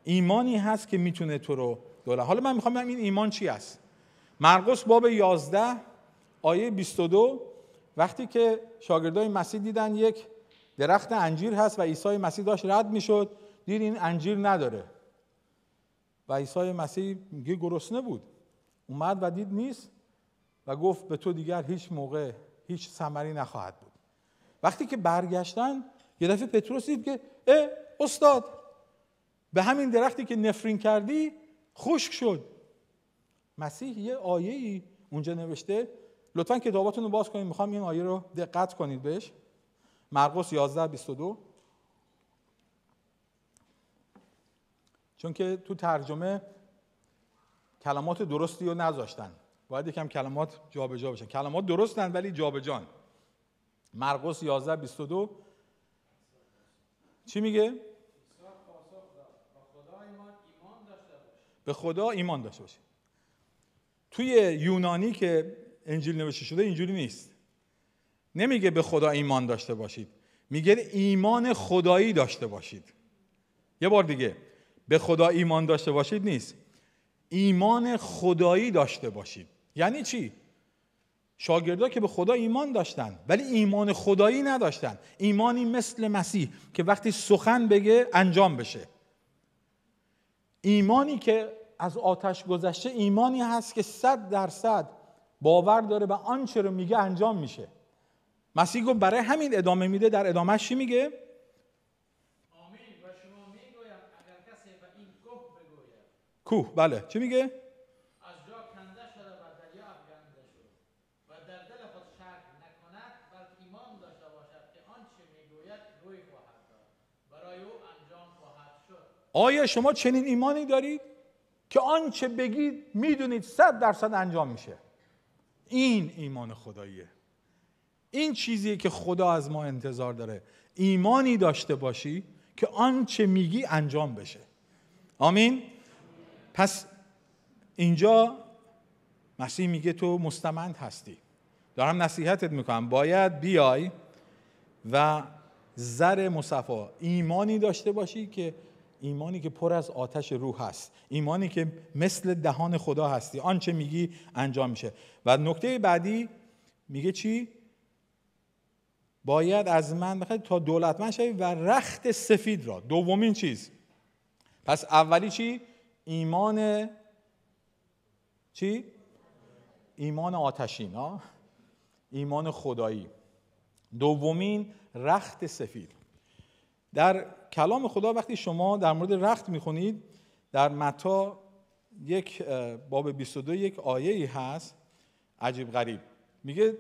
ایمانی هست که میتونه تو رو دوله حالا من میخوام این ایمان چی است مرقس باب 11 آیه 22 وقتی که شاگردای مسیح دیدن یک درخت انجیر هست و عیسی مسیح داشت رد میشد دید این انجیر نداره و عیسی مسیح میگه گرسنه بود اومد و دید نیست و گفت به تو دیگر هیچ موقع هیچ ثمری نخواهد بود وقتی که برگشتن یه دفعه پتروس دید که اه استاد به همین درختی که نفرین کردی خشک شد مسیح یه آیه ای اونجا نوشته لطفا کتاباتون رو باز کنید میخوام این آیه رو دقت کنید بهش مرقس 11 22 چون که تو ترجمه کلمات درستی رو نذاشتن باید یکم کلمات جابجا جا بشن کلمات درستن ولی جابجان مرقس 11 22 چی میگه؟ به خدا ایمان داشته باشید توی یونانی که انجیل نوشته شده اینجوری نیست نمیگه به خدا ایمان داشته باشید میگه ایمان خدایی داشته باشید یه بار دیگه به خدا ایمان داشته باشید نیست ایمان خدایی داشته باشید یعنی چی شاگردا که به خدا ایمان داشتن ولی ایمان خدایی نداشتن ایمانی مثل مسیح که وقتی سخن بگه انجام بشه ایمانی که از آتش گذشته ایمانی هست که صد درصد باور داره به آنچه رو میگه انجام میشه مسیح گفت برای همین ادامه میده در ادامهش چی میگه کوه بله چی میگه آیا شما چنین ایمانی دارید که آنچه بگید میدونید صد درصد انجام میشه این ایمان خداییه این چیزیه که خدا از ما انتظار داره ایمانی داشته باشی که آنچه میگی انجام بشه آمین پس اینجا مسیح میگه تو مستمند هستی دارم نصیحتت میکنم باید بیای و زر مصفا ایمانی داشته باشی که ایمانی که پر از آتش روح هست ایمانی که مثل دهان خدا هستی آنچه میگی انجام میشه و نکته بعدی میگه چی باید از من بخواید تا دولتمند شوی و رخت سفید را دومین چیز پس اولی چی ایمان چی ایمان آتشین ها ایمان خدایی دومین رخت سفید در کلام خدا وقتی شما در مورد رخت میخونید در متا یک باب 22 یک آیه ای هست عجیب غریب میگه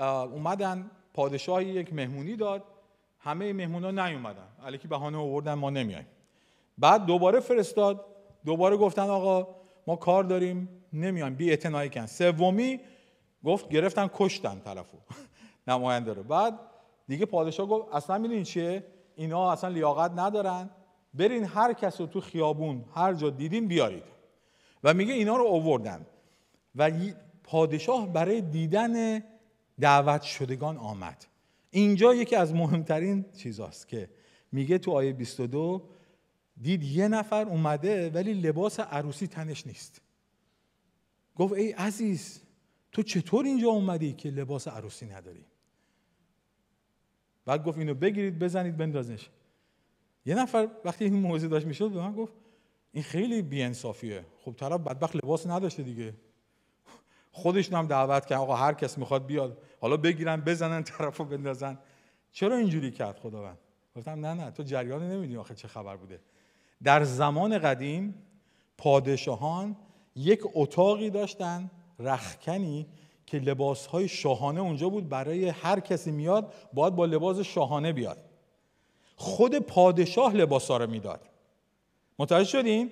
اومدن پادشاهی یک مهمونی داد همه مهمونا نیومدن علیکی بهانه آوردن ما نمیایم بعد دوباره فرستاد دوباره گفتن آقا ما کار داریم نمیایم بی اعتنایی کن سومی گفت گرفتن کشتن طرفو نماینده رو بعد دیگه پادشاه گفت اصلا میدونین چیه اینا اصلا لیاقت ندارن برین هر کس رو تو خیابون هر جا دیدین بیارید و میگه اینا رو آوردن و پادشاه برای دیدن دعوت شدگان آمد اینجا یکی از مهمترین چیزاست که میگه تو آیه 22 دید یه نفر اومده ولی لباس عروسی تنش نیست گفت ای عزیز تو چطور اینجا اومدی که لباس عروسی نداری بعد گفت اینو بگیرید بزنید بندازنش یه نفر وقتی این موضوع داشت میشد به من گفت این خیلی بیانصافیه خب طرف بدبخت لباس نداشته دیگه خودش هم دعوت کرد. آقا هر کس میخواد بیاد حالا بگیرن بزنن طرفو بندازن چرا اینجوری کرد خداوند گفتم نه نه تو جریان نمیدونی آخه چه خبر بوده در زمان قدیم پادشاهان یک اتاقی داشتن رخکنی که لباس های شاهانه اونجا بود برای هر کسی میاد باید با لباس شاهانه بیاد خود پادشاه لباس ها رو میداد متوجه شدین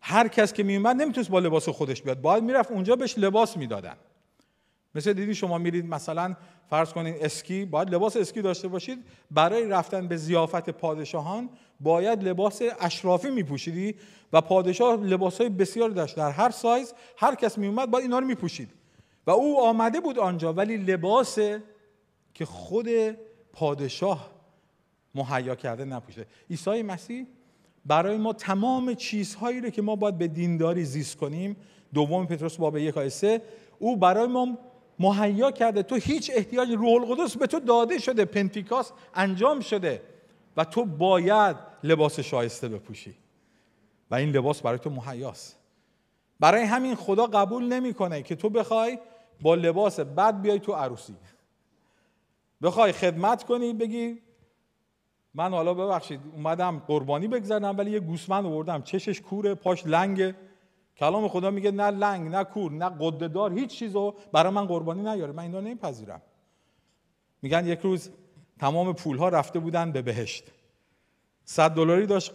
هر کس که میومد نمیتونست با لباس خودش بیاد باید میرفت اونجا بهش لباس میدادن مثل دیدی شما میرید مثلا فرض کنین اسکی باید لباس اسکی داشته باشید برای رفتن به زیافت پادشاهان باید لباس اشرافی میپوشیدی و پادشاه لباس های بسیار داشت در هر سایز هر کس میومد باید اینا رو میپوشید و او آمده بود آنجا ولی لباس که خود پادشاه مهیا کرده نپوشه عیسی مسیح برای ما تمام چیزهایی رو که ما باید به دینداری زیست کنیم دوم پتروس باب یک آیه سه او برای ما مهیا کرده تو هیچ احتیاج روح القدس به تو داده شده پنتیکاس انجام شده و تو باید لباس شایسته بپوشی و این لباس برای تو مهیاست برای همین خدا قبول نمیکنه که تو بخوای با لباس بد بیای تو عروسی بخوای خدمت کنی بگی من حالا ببخشید اومدم قربانی بگذارم ولی یه گوسمند آوردم چشش کوره پاش لنگه کلام خدا میگه نه لنگ نه کور نه قددار هیچ چیزو برای من قربانی نیاره من اینا نمیپذیرم میگن یک روز تمام ها رفته بودن به بهشت 100 دلاری داشت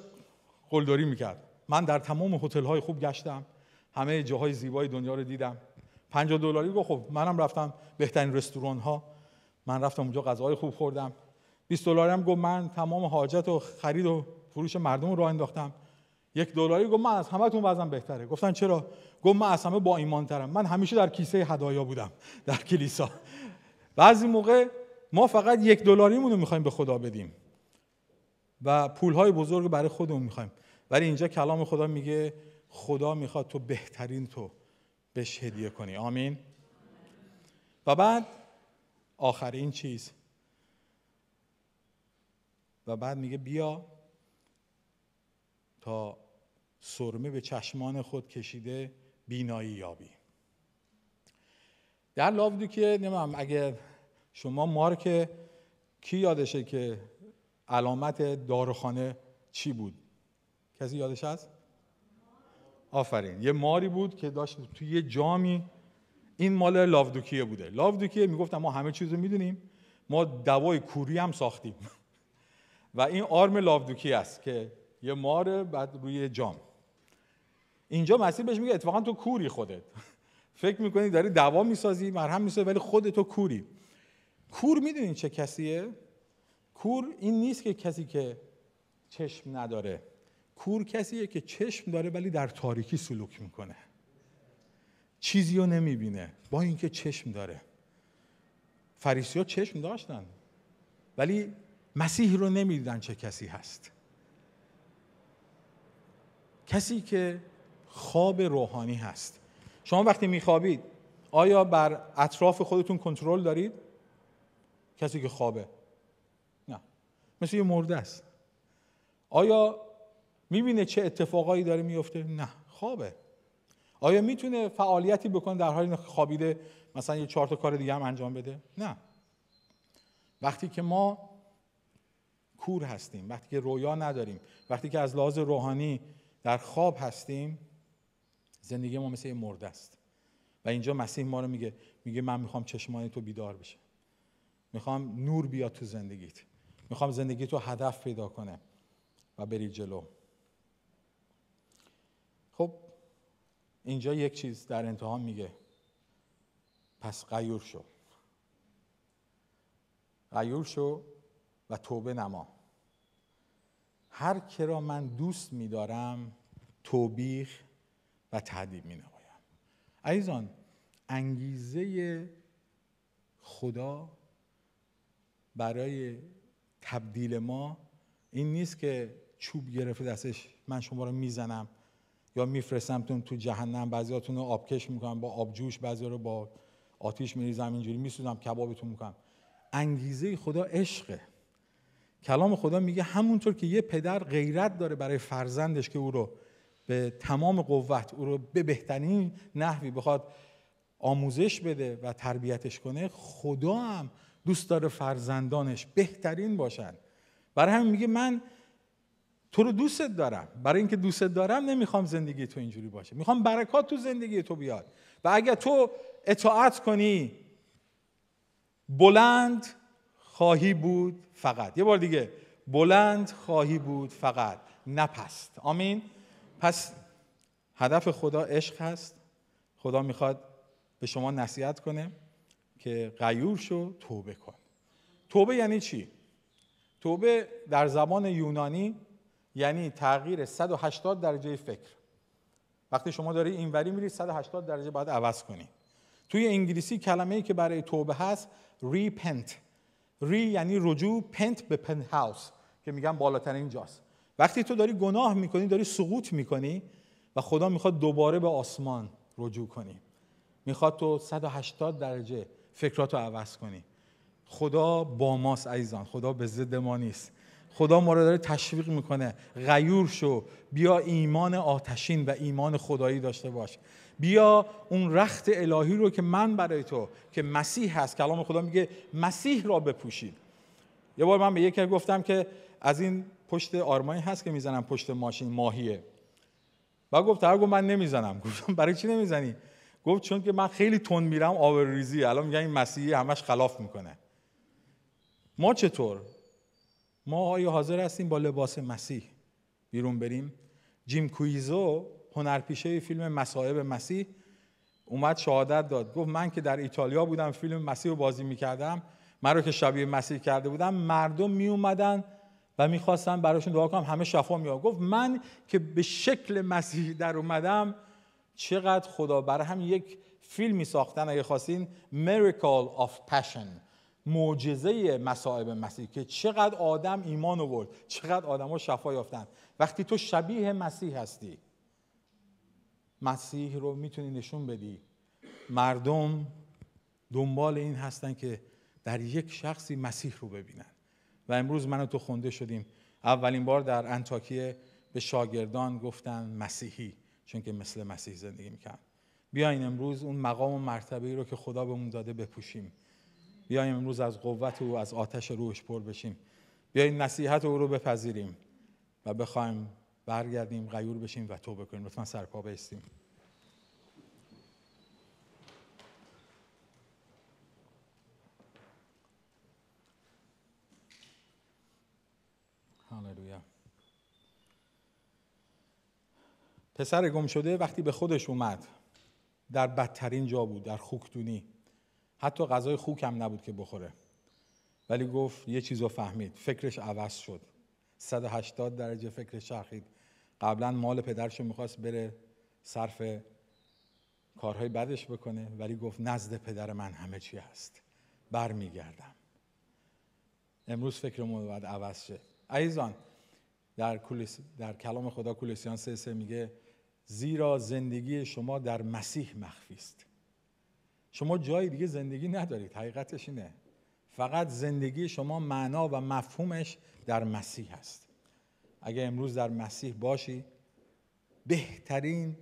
قلدری میکرد من در تمام هتل های خوب گشتم همه جاهای زیبای دنیا رو دیدم 50 دلاری گفت خب منم رفتم بهترین رستوران ها من رفتم اونجا غذاهای خوب خوردم 20 دلاری هم گفت من تمام حاجت و خرید و فروش مردم رو راه انداختم یک دلاری گفت من از همتون وزن بهتره گفتن چرا گفت من از همه با ایمان ترم من همیشه در کیسه هدایا بودم در کلیسا بعضی موقع ما فقط یک دلاریمون رو میخوایم به خدا بدیم و پولهای بزرگ برای خودمون میخوایم ولی اینجا کلام خدا میگه خدا میخواد تو بهترین تو بهش هدیه کنی آمین و بعد آخرین چیز و بعد میگه بیا تا سرمه به چشمان خود کشیده بینایی یابی در لاودو که نمیم اگر شما مارک کی یادشه که علامت داروخانه چی بود کسی یادش هست آفرین یه ماری بود که داشت توی یه جامی این مال لاودوکیه بوده لاودوکیه میگفت ما همه چیز رو میدونیم ما دوای کوری هم ساختیم و این آرم لاودوکی است که یه ماره بعد روی جام اینجا مسیح بهش میگه اتفاقا تو کوری خودت فکر میکنی داری دوا میسازی مرهم میسازی ولی خودت تو کوری کور میدونین چه کسیه کور این نیست که کسی که چشم نداره کور کسیه که چشم داره ولی در تاریکی سلوک میکنه چیزی رو نمیبینه با اینکه چشم داره فریسی ها چشم داشتن ولی مسیح رو نمیدیدن چه کسی هست کسی که خواب روحانی هست شما وقتی میخوابید آیا بر اطراف خودتون کنترل دارید کسی که خوابه نه مثل یه مرده است آیا میبینه چه اتفاقایی داره میفته نه خوابه آیا میتونه فعالیتی بکنه در حالی خوابیده مثلا یه چهار تا کار دیگه هم انجام بده نه وقتی که ما کور هستیم وقتی که رویا نداریم وقتی که از لحاظ روحانی در خواب هستیم زندگی ما مثل یه مرده است و اینجا مسیح ما رو میگه میگه من میخوام چشمان تو بیدار بشه میخوام نور بیاد تو زندگیت میخوام زندگی تو هدف پیدا کنه و بری جلو خب اینجا یک چیز در انتها میگه پس غیور شو غیور شو و توبه نما هر که را من دوست میدارم توبیخ و تعدیب می نمایم عزیزان انگیزه خدا برای تبدیل ما این نیست که چوب گرفته دستش من شما رو میزنم یا میفرستمتون تو جهنم بعضیاتون رو آبکش میکنم با آبجوش بعضیا رو با آتیش میریزم اینجوری میسوزم کبابتون میکنم انگیزه خدا عشقه کلام خدا میگه همونطور که یه پدر غیرت داره برای فرزندش که او رو به تمام قوت او رو به بهترین نحوی بخواد آموزش بده و تربیتش کنه خدا هم دوست داره فرزندانش بهترین باشن برای همین میگه من تو رو دوستت دارم برای اینکه دوستت دارم نمیخوام زندگی تو اینجوری باشه میخوام برکات تو زندگی تو بیاد و اگر تو اطاعت کنی بلند خواهی بود فقط یه بار دیگه بلند خواهی بود فقط نپست آمین پس هدف خدا عشق هست خدا میخواد به شما نصیحت کنه که غیور شو توبه کن توبه یعنی چی توبه در زبان یونانی یعنی تغییر 180 درجه فکر وقتی شما داری اینوری میری 180 درجه باید عوض کنی توی انگلیسی کلمه ای که برای توبه هست ریپنت ری یعنی رجوع پنت به پنت هاوس که میگن بالاترین جاست وقتی تو داری گناه میکنی داری سقوط میکنی و خدا میخواد دوباره به آسمان رجوع کنی میخواد تو 180 درجه فکراتو عوض کنی خدا با ماست عزیزان خدا به ضد ما نیست خدا ما رو داره تشویق میکنه غیور شو بیا ایمان آتشین و ایمان خدایی داشته باش بیا اون رخت الهی رو که من برای تو که مسیح هست کلام خدا میگه مسیح را بپوشید یه بار من به یکی گفتم که از این پشت آرمانی هست که میزنم پشت ماشین ماهیه و گفت هر گفت من نمیزنم گفتم برای چی نمیزنی گفت چون که من خیلی تند میرم آبروریزی الان میگن این مسیحی همش خلاف میکنه ما چطور ما آیا حاضر هستیم با لباس مسیح بیرون بریم جیم کویزو هنرپیشه فیلم مصائب مسیح اومد شهادت داد گفت من که در ایتالیا بودم فیلم مسیح رو بازی میکردم من رو که شبیه مسیح کرده بودم مردم می اومدن و میخواستن براشون دعا کنم همه شفا می گفت من که به شکل مسیح در اومدم چقدر خدا برای هم یک فیلمی ساختن اگه خواستین Miracle of Passion معجزه مصائب مسیح که چقدر آدم ایمان آورد چقدر آدم ها شفا یافتن وقتی تو شبیه مسیح هستی مسیح رو میتونی نشون بدی مردم دنبال این هستن که در یک شخصی مسیح رو ببینن و امروز من و تو خونده شدیم اولین بار در انتاکیه به شاگردان گفتن مسیحی چون که مثل مسیح زندگی میکن بیاین امروز اون مقام و مرتبه ای رو که خدا بهمون داده بپوشیم بیایم امروز از قوت او از آتش روحش پر بشیم بیاییم نصیحت او رو بپذیریم و بخوایم برگردیم غیور بشیم و توبه کنیم لطفا سرپا بیستیم هاللویا پسر گم شده وقتی به خودش اومد در بدترین جا بود در خوکدونی حتی غذای خوک هم نبود که بخوره ولی گفت یه چیز رو فهمید فکرش عوض شد 180 درجه فکرش چرخید قبلا مال پدرش میخواست بره صرف کارهای بدش بکنه ولی گفت نزد پدر من همه چی هست برمیگردم امروز فکرمون باید عوض شه عیزان در, در کلام خدا کولوسیان سه سه میگه زیرا زندگی شما در مسیح مخفی است شما جای دیگه زندگی ندارید حقیقتش اینه فقط زندگی شما معنا و مفهومش در مسیح هست اگر امروز در مسیح باشی بهترین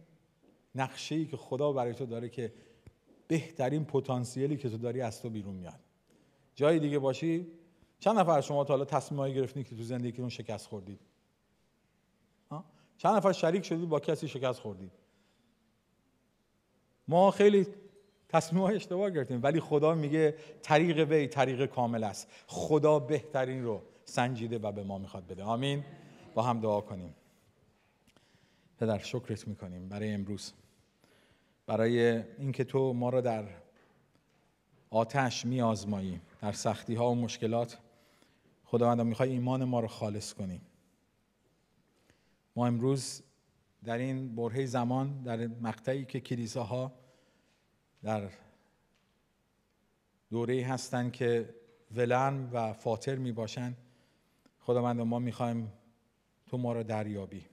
نقشه ای که خدا برای تو داره که بهترین پتانسیلی که تو داری از تو بیرون میاد جای دیگه باشی چند نفر شما تا حالا تصمیمایی گرفتین که تو زندگیتون شکست خوردید چند نفر شریک شدید با کسی شکست خوردید ما خیلی تصمیم های اشتباه گرفتیم ولی خدا میگه طریق وی طریق کامل است خدا بهترین رو سنجیده و به ما میخواد بده آمین با هم دعا کنیم پدر شکرت میکنیم برای امروز برای اینکه تو ما را در آتش میآزمایی در سختی ها و مشکلات خداوند میخوای ایمان ما رو خالص کنی ما امروز در این برهه زمان در مقطعی که کلیساها در دوره هستند که ولرم و فاتر می باشن خداوند ما میخوایم تو ما را دریابی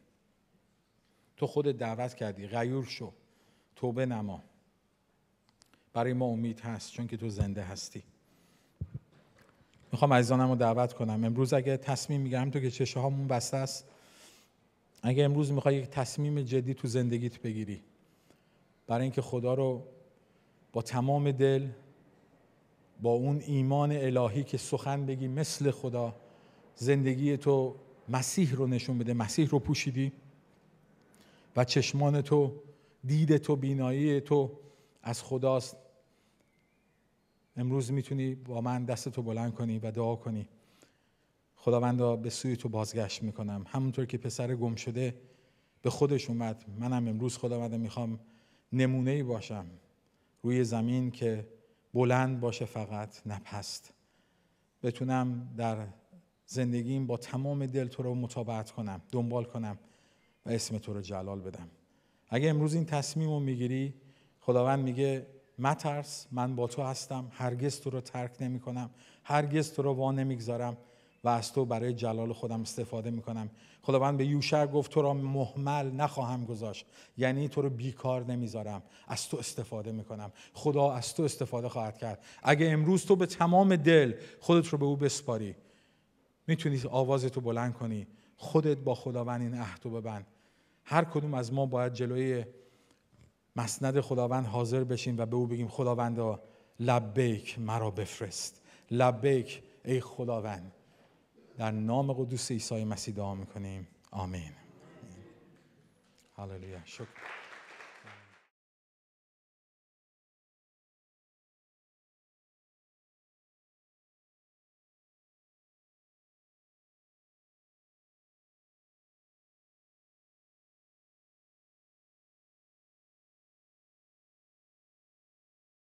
تو خود دعوت کردی غیور شو توبه نما برای ما امید هست چون که تو زنده هستی میخوام عزیزانم رو دعوت کنم امروز اگه تصمیم میگم تو که چشه هامون بسته است اگه امروز میخوای یک تصمیم جدی تو زندگیت بگیری برای اینکه خدا رو با تمام دل با اون ایمان الهی که سخن بگی مثل خدا زندگی تو مسیح رو نشون بده مسیح رو پوشیدی و چشمان تو دید تو بینایی تو از خداست امروز میتونی با من دست تو بلند کنی و دعا کنی خداوندا به سوی تو بازگشت میکنم همونطور که پسر گم شده به خودش اومد منم امروز خداوندا میخوام نمونه ای باشم روی زمین که بلند باشه فقط نپست بتونم در زندگیم با تمام دل تو رو مطابقت کنم دنبال کنم و اسم تو رو جلال بدم اگه امروز این تصمیم رو میگیری خداوند میگه مترس من با تو هستم هرگز تو رو ترک نمی کنم هرگز تو رو وا نمیگذارم و از تو برای جلال خودم استفاده میکنم خداوند به یوشع گفت تو را محمل نخواهم گذاشت یعنی تو رو بیکار نمیذارم از تو استفاده میکنم خدا از تو استفاده خواهد کرد اگه امروز تو به تمام دل خودت رو به او بسپاری میتونی آواز تو بلند کنی خودت با خداوند این عهد ببند هر کدوم از ما باید جلوی مسند خداوند حاضر بشیم و به او بگیم خداوند لبیک مرا بفرست لبیک ای خداوند در نام قدوس عیسی مسیح دعا میکنیم آمین هللویا شکر